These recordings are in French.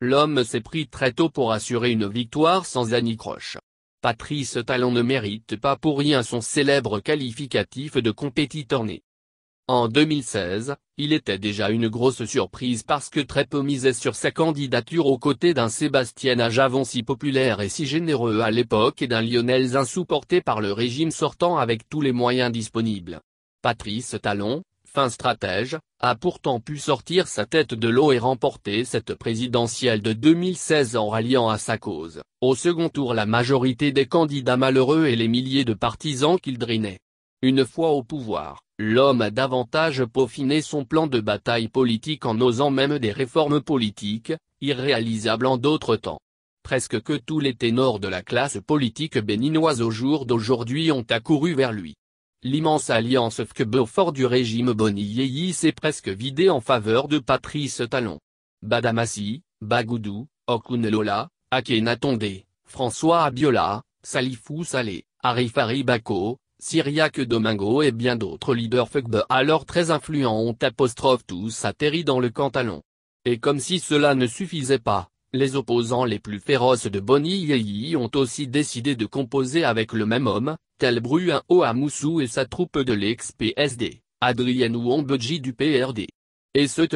L'homme s'est pris très tôt pour assurer une victoire sans anicroche. Patrice Talon ne mérite pas pour rien son célèbre qualificatif de compétiteur né. En 2016, il était déjà une grosse surprise parce que très peu misait sur sa candidature aux côtés d'un Sébastien Ajavon si populaire et si généreux à l'époque et d'un Lionel insupporté par le régime sortant avec tous les moyens disponibles. Patrice Talon, stratège, a pourtant pu sortir sa tête de l'eau et remporter cette présidentielle de 2016 en ralliant à sa cause, au second tour la majorité des candidats malheureux et les milliers de partisans qu'il drainait. Une fois au pouvoir, l'homme a davantage peaufiné son plan de bataille politique en osant même des réformes politiques, irréalisables en d'autres temps. Presque que tous les ténors de la classe politique béninoise au jour d'aujourd'hui ont accouru vers lui. L'immense alliance fort du régime Yei s'est presque vidée en faveur de Patrice Talon. Badamassi, Bagoudou, Okunelola, Akenatondé, François Abiola, Salifou Salé, Arifari Bako, Syriac Domingo et bien d'autres leaders Fugbe alors très influents ont apostrophe tous atterri dans le cantalon. Et comme si cela ne suffisait pas, les opposants les plus féroces de Boni ont aussi décidé de composer avec le même homme, tel Bruin Oamoussou et sa troupe de l'ex-PSD, Adrien Ouombeji du PRD. Et ce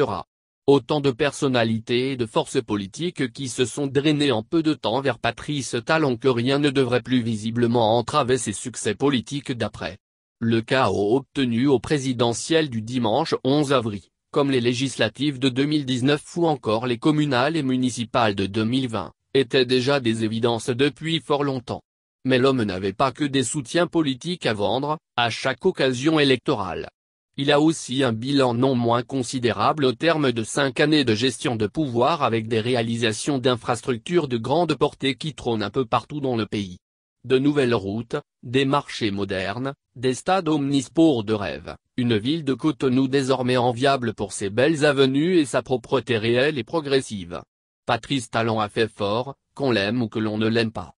Autant de personnalités et de forces politiques qui se sont drainées en peu de temps vers Patrice Talon que rien ne devrait plus visiblement entraver ses succès politiques d'après. Le chaos obtenu au présidentiel du dimanche 11 avril comme les législatives de 2019 ou encore les communales et municipales de 2020, étaient déjà des évidences depuis fort longtemps. Mais l'homme n'avait pas que des soutiens politiques à vendre, à chaque occasion électorale. Il a aussi un bilan non moins considérable au terme de cinq années de gestion de pouvoir avec des réalisations d'infrastructures de grande portée qui trônent un peu partout dans le pays de nouvelles routes, des marchés modernes, des stades omnisports de rêve, une ville de Cotonou désormais enviable pour ses belles avenues et sa propreté réelle et progressive. Patrice Talon a fait fort, qu'on l'aime ou que l'on ne l'aime pas.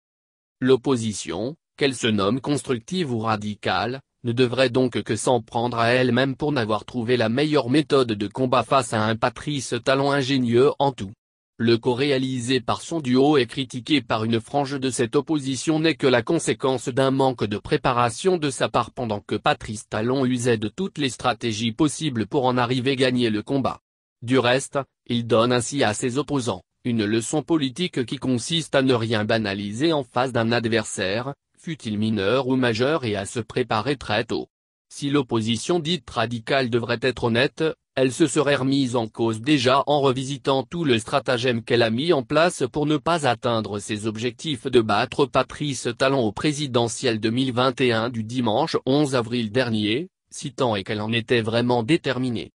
L'opposition, qu'elle se nomme constructive ou radicale, ne devrait donc que s'en prendre à elle-même pour n'avoir trouvé la meilleure méthode de combat face à un Patrice Talon ingénieux en tout le coup réalisé par son duo et critiqué par une frange de cette opposition n'est que la conséquence d'un manque de préparation de sa part pendant que Patrice Talon usait de toutes les stratégies possibles pour en arriver gagner le combat. Du reste, il donne ainsi à ses opposants, une leçon politique qui consiste à ne rien banaliser en face d'un adversaire, fût-il mineur ou majeur et à se préparer très tôt. Si l'opposition dite radicale devrait être honnête, elle se serait remise en cause déjà en revisitant tout le stratagème qu'elle a mis en place pour ne pas atteindre ses objectifs de battre Patrice Talon au présidentiel 2021 du dimanche 11 avril dernier, citant et qu'elle en était vraiment déterminée.